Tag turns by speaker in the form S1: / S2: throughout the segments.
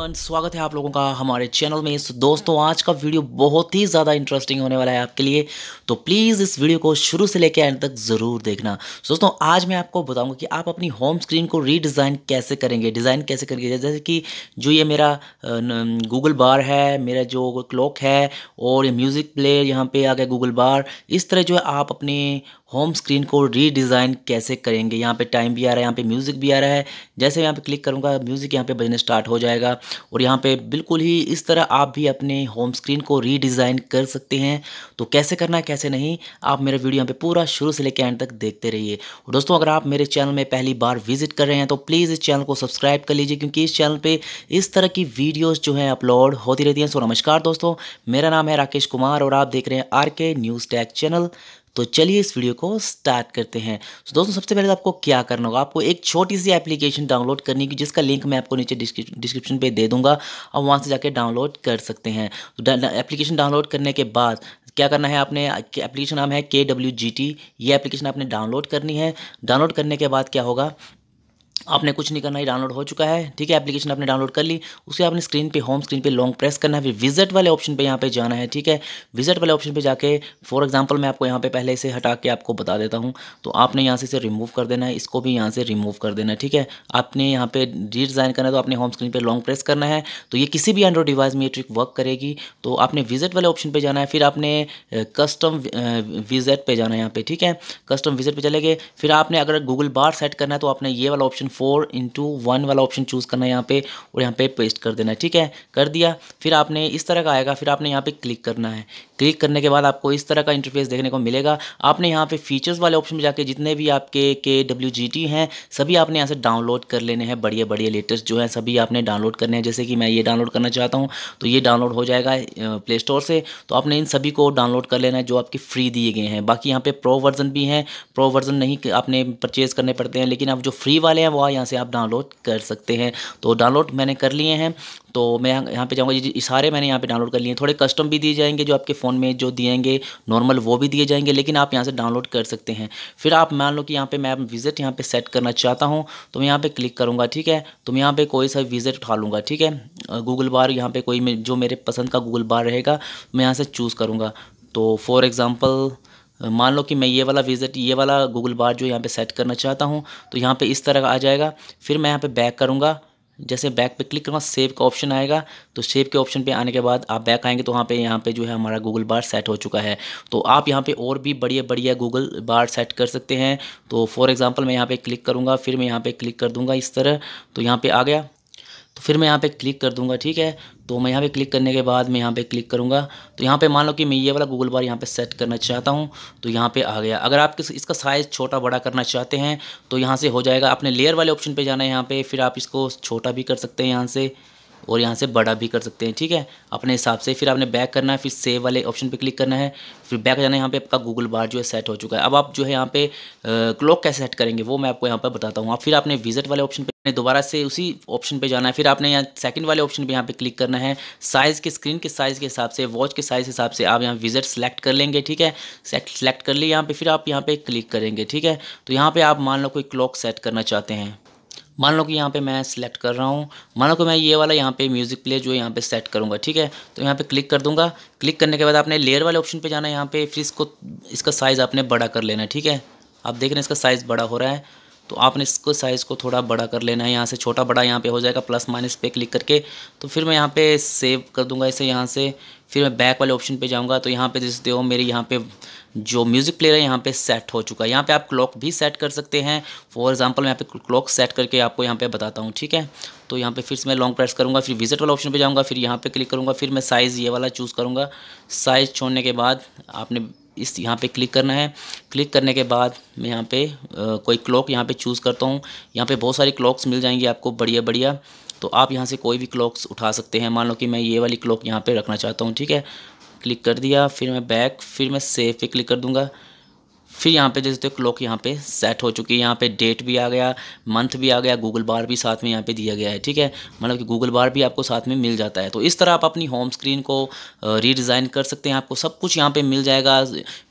S1: everyone स्वागत है आप लोगों का हमारे चैनल में इस दोस्तों आज का वीडियो बहुत ही ज़्यादा इंटरेस्टिंग होने वाला है आपके लिए तो प्लीज़ इस वीडियो को शुरू से लेकर एंड तक ज़रूर देखना दोस्तों आज मैं आपको बताऊंगा कि आप अपनी होम स्क्रीन को रीडिज़ाइन कैसे करेंगे डिज़ाइन कैसे करेंगे जैसे कि जो ये मेरा गूगल बार है मेरा जो क्लॉक है और ये म्यूज़िक प्लेयर यहाँ पर आ गया गूगल बार इस तरह जो है आप अपने होम स्क्रीन को रीडिज़ाइन कैसे करेंगे यहाँ पे टाइम भी आ रहा है यहाँ पे म्यूज़िक भी आ रहा है जैसे यहाँ पे क्लिक करूँगा म्यूज़िक यहाँ पे बजने स्टार्ट हो जाएगा और यहाँ पे बिल्कुल ही इस तरह आप भी अपने होम स्क्रीन को रीडिज़ाइन कर सकते हैं तो कैसे करना है कैसे नहीं आप मेरा वीडियो यहाँ पर पूरा शुरू से लेकर एंड तक देखते रहिए और दोस्तों अगर आप मेरे चैनल में पहली बार विजिट कर रहे हैं तो प्लीज़ इस चैनल को सब्सक्राइब कर लीजिए क्योंकि इस चैनल पर इस तरह की वीडियोज़ जो हैं अपलोड होती रहती हैं सो नमस्कार दोस्तों मेरा नाम है राकेश कुमार और आप देख रहे हैं आर के न्यूज़ टैग चैनल तो चलिए इस वीडियो को स्टार्ट करते हैं तो दोस्तों सबसे पहले तो आपको क्या करना होगा आपको एक छोटी सी एप्लीकेशन डाउनलोड करनी की जिसका लिंक मैं आपको नीचे डिस्क्रिप्शन पे दे दूंगा और वहाँ से जाके डाउनलोड कर सकते हैं तो एप्लीकेशन डाउनलोड करने के बाद क्या करना है आपने एप्लीकेशन नाम है के डब्ल्यू जी टी ये एप्लीकेशन आपने डाउनलोड करनी है डाउनलोड करने के बाद क्या होगा आपने कुछ नहीं करना ये डाउनलोड हो चुका है ठीक है एप्लीकेशन आपने डाउनलोड कर ली उसे आपने स्क्रीन पे होम स्क्रीन पे लॉन्ग प्रेस करना है फिर विजिट वाले ऑप्शन पे यहाँ पे जाना है ठीक है विजिट वाले ऑप्शन पे जाके फॉर एग्जांपल मैं आपको यहाँ पे पहले इसे हटा के आपको बता देता हूँ तो आपने यहाँ से इसे रिमूव कर देना है इसको भी यहाँ से रिमूव कर देना है ठीक है आपने यहाँ पर रीडिज़ाइन करना है तो आपने होम स्क्रीन पर लॉन्ग प्रेस करना है तो ये किसी भी एंड्रॉइड डिवाइस में ये ट्रिक वर्क करेगी तो आपने विजिट वाले ऑप्शन पर जाना है फिर आपने कस्टम विजिट पर जाना है यहाँ पर ठीक है कस्टम विजिट पर चले गए फिर आपने अगर गूगल बार सेट करना है तो आपने ये वाला ऑप्शन फोर इंटू वन वाला ऑप्शन चूज़ करना है यहाँ पे और यहाँ पे पेस्ट कर देना है ठीक है कर दिया फिर आपने इस तरह का आएगा फिर आपने यहाँ पे क्लिक करना है क्लिक करने के बाद आपको इस तरह का इंटरफेस देखने को मिलेगा आपने यहाँ पे फीचर्स वाले ऑप्शन में जाके जितने भी आपके के डब्ल्यू जी टी हैं सभी आपने यहाँ से डाउनलोड कर लेने हैं बढ़िया बढ़िया लेटेस्ट जो है सभी आपने डाउनलोड करने हैं जैसे कि मैं ये डाउनलोड करना चाहता हूँ तो ये डाउनलोड हो जाएगा प्ले स्टोर से तो आपने इन सभी को डाउनलोड कर लेना है जो आपके फ्री दिए गए हैं बाकी यहाँ पर प्रो वर्जन भी हैं प्रो वर्जन नहीं आपने परचेज़ करने पड़ते हैं लेकिन आप जो फ्री वाले हैं वह यहाँ से आप डाउनलोड कर सकते हैं तो डाउनलोड मैंने कर लिए हैं तो मैं यहाँ पे जाऊँगा सारे मैंने यहाँ पे डाउनलोड कर लिए हैं थोड़े कस्टम भी दिए जाएंगे जो आपके फ़ोन फ़ोन में जो दिएंगे नॉर्मल वो भी दिए जाएंगे लेकिन आप यहाँ से डाउनलोड कर सकते हैं फिर आप मान लो कि यहाँ पे मैं विज़िट यहाँ पे सेट करना चाहता हूँ तो मैं यहाँ पे क्लिक करूँगा ठीक है तो मैं यहाँ पे कोई सा विज़िट उठा लूँगा ठीक है गूगल बार यहाँ पे कोई जो मेरे पसंद का गूगल बार रहेगा मैं यहाँ से चूज़ करूँगा तो फॉर एग्ज़ाम्पल मान लो कि मैं ये वाला विज़िट ये वाला गूगल बार जो यहाँ पे सेट करना चाहता हूँ तो यहाँ पे इस तरह का आ जाएगा फिर मैं यहाँ पे बैक करूँगा जैसे बैक पे क्लिक करूँगा सेव का ऑप्शन आएगा तो सेव के ऑप्शन पे आने के बाद आप बैक आएंगे तो वहाँ पे यहाँ पे जो है हमारा गूगल बार सेट हो चुका है तो आप यहाँ पे और भी बढ़िया बढ़िया गूगल बार सेट कर सकते हैं तो फॉर एग्ज़ाम्पल मैं यहाँ पे क्लिक करूँगा फिर मैं यहाँ पर क्लिक कर दूँगा इस तरह तो यहाँ पर आ गया तो फिर मैं यहाँ पे क्लिक कर दूंगा ठीक है तो मैं यहाँ पे क्लिक करने के बाद मैं यहाँ पे क्लिक करूँगा तो यहाँ पे मान लो कि मैं ये वाला गूगल बार यहाँ पे सेट करना चाहता हूँ तो यहाँ पे आ गया अगर आप किस इसका साइज़ छोटा बड़ा करना चाहते हैं तो यहाँ से हो जाएगा आपने लेयर वाले ऑप्शन पर जाना है यहाँ पर फिर आप इसको छोटा भी कर सकते हैं यहाँ से और यहाँ से बड़ा भी कर सकते हैं ठीक है अपने हिसाब से फिर आपने बैक करना है फिर सेव वाले ऑप्शन पे क्लिक करना है फिर बैक जाना है यहाँ पे आपका गूगल बार जो है सेट हो चुका है अब आप जो है यहाँ पे क्लॉक कैसे सेट करेंगे वो मैं आपको यहाँ पर बताता हूँ आप फिर आपने विजिट वाले ऑप्शन आपने दोबारा से उसी ऑप्शन पे जाना है फिर आपने यहाँ सेकंड वाले ऑप्शन पे यहाँ पे क्लिक करना है साइज़ के स्क्रीन के साइज़ के हिसाब से वॉच के साइज़ के हिसाब से आप यहाँ विजिट सेलेक्ट कर लेंगे ठीक है सेलेक्ट कर लिए यहाँ पे फिर आप यहाँ पे क्लिक करेंगे ठीक है तो यहाँ पे आप मान लो कोई क्लॉक सेट करना चाहते हैं मान लो कि यहाँ पे मैं सिलेक्ट कर रहा हूँ मान लो कि मैं ये वाला यहाँ पे म्यूज़िक प्ले जो यहाँ पे सेट करूँगा ठीक है तो यहाँ पे क्लिक कर दूँगा क्लिक करने के बाद आपने लेयर वाले ऑप्शन पे जाना है यहाँ पे फिर इसको इसका साइज़ आपने बड़ा कर लेना है ठीक है आप देख रहे हैं इसका साइज़ बड़ा हो रहा है तो आपने इसको साइज़ को थोड़ा बड़ा कर लेना है यहाँ से छोटा बड़ा यहाँ पे हो जाएगा प्लस माइनस पे क्लिक करके तो फिर मैं यहाँ पे सेव कर दूंगा इसे यहाँ से फिर मैं बैक वाले ऑप्शन पे जाऊँगा तो यहाँ पे जैसे हो मेरे यहाँ पे जो म्यूज़िक प्लेयर है यहाँ पे सेट हो चुका है यहाँ पे आप क्लॉक भी सेट कर सकते हैं फॉर एग्जांपल मैं यहाँ पे क्लॉक सेट करके आपको यहाँ पे बताता हूँ ठीक है तो यहाँ पे फिर से मैं लॉन्ग प्रेस करूँगा फिर विजिट वाला ऑप्शन पे जाऊँगा फिर यहाँ पे क्लिक करूँगा फिर मैं साइज़ ये वाला चूज़ करूँगा साइज़ छोड़ने के बाद आपने इस यहाँ पे क्लिक करना है क्लिक करने के बाद मैं यहाँ पे आ, कोई क्लॉक यहाँ पे चूज़ करता हूँ यहाँ पे बहुत सारी क्लॉक्स मिल जाएंगी आपको बढ़िया बढ़िया तो आप यहाँ से कोई भी क्लॉक्स उठा सकते हैं मान लो कि मैं ये वाली क्लॉक यहाँ पर रखना चाहता हूँ ठीक है क्लिक कर दिया फिर मैं बैक फिर मैं सेफ पे क्लिक कर दूँगा फिर यहाँ पे जैसे हो तो क्लॉक यहाँ पे सेट हो चुकी है यहाँ पे डेट भी आ गया मंथ भी आ गया गूगल बार भी साथ में यहाँ पे दिया गया है ठीक है मतलब कि गूगल बार भी आपको साथ में मिल जाता है तो इस तरह आप अपनी होम स्क्रीन को रीडिज़ाइन कर सकते हैं आपको सब कुछ यहाँ पर मिल जाएगा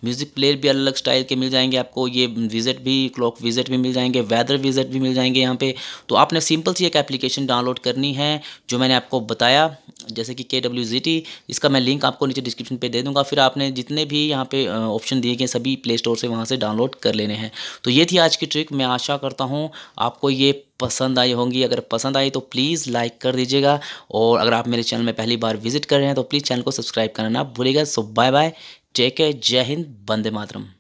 S1: म्यूज़िक प्लेयर भी अलग स्टाइल के मिल जाएंगे आपको ये विजिट भी क्लॉक विजिट भी मिल जाएंगे वेदर विजिट भी मिल जाएंगे यहाँ पर तो आपने सिंपल सी एक एप्लीकेशन डाउनलोड करनी है जो मैंने आपको बताया जैसे कि के डब्ल्यू जी टी इसका मैं लिंक आपको नीचे डिस्क्रिप्शन पर दे दूँगा फिर आपने जितने भी यहाँ पर ऑप्शन दिए गए सभी प्ले स्टोर से वहाँ वहाँ से डाउनलोड कर लेने हैं तो ये थी आज की ट्रिक मैं आशा करता हूँ आपको ये पसंद आई होंगी अगर पसंद आई तो प्लीज़ लाइक कर दीजिएगा और अगर आप मेरे चैनल में पहली बार विजिट कर रहे हैं तो प्लीज़ चैनल को सब्सक्राइब करना ना भूलिएगा so bye bye take care Jai Hind बंदे मातरम